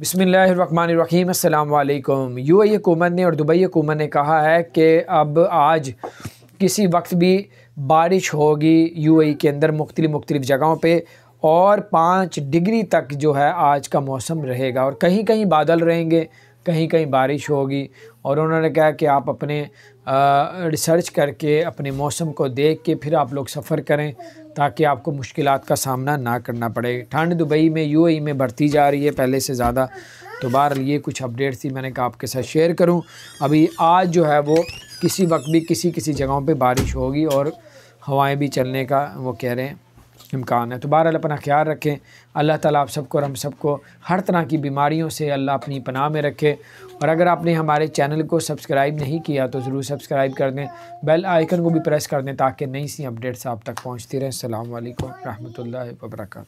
बसमीम अल्लाम U A हुकूमत ने और दुबई हुकूमत ने कहा है कि अब आज किसी वक्त भी बारिश होगी यू ए के अंदर मुख्तलि मुख्तलिफ़ जगहों पर और पाँच डिग्री तक जो है आज का मौसम रहेगा और कहीं कहीं बादल रहेंगे कहीं कहीं बारिश होगी और उन्होंने कहा कि आप अपने आ, रिसर्च करके अपने मौसम को देख के फिर आप लोग सफ़र करें ताकि आपको मुश्किल का सामना ना करना पड़े ठंड दुबई में यू में बढ़ती जा रही है पहले से ज़्यादा तो बहर ये कुछ अपडेट्स थी मैंने कहा आपके साथ शेयर करूं अभी आज जो है वो किसी वक्त भी किसी किसी जगहों पे बारिश होगी और हवाएं भी चलने का वो कह रहे हैं इम्कान है तो बहरहाल अपना ख्याल रखें अल्लाह ताला आप सबको और हम सबको हर तरह की बीमारियों से अल्लाह अपनी पनाह में रखे और अगर आपने हमारे चैनल को सब्सक्राइब नहीं किया तो ज़रूर सब्सक्राइब कर दें बेल आइकन को भी प्रेस कर दें ताकि नई सी अपडेट्स आप तक पहुँचती रहें अल्लाम वरहमल वर्का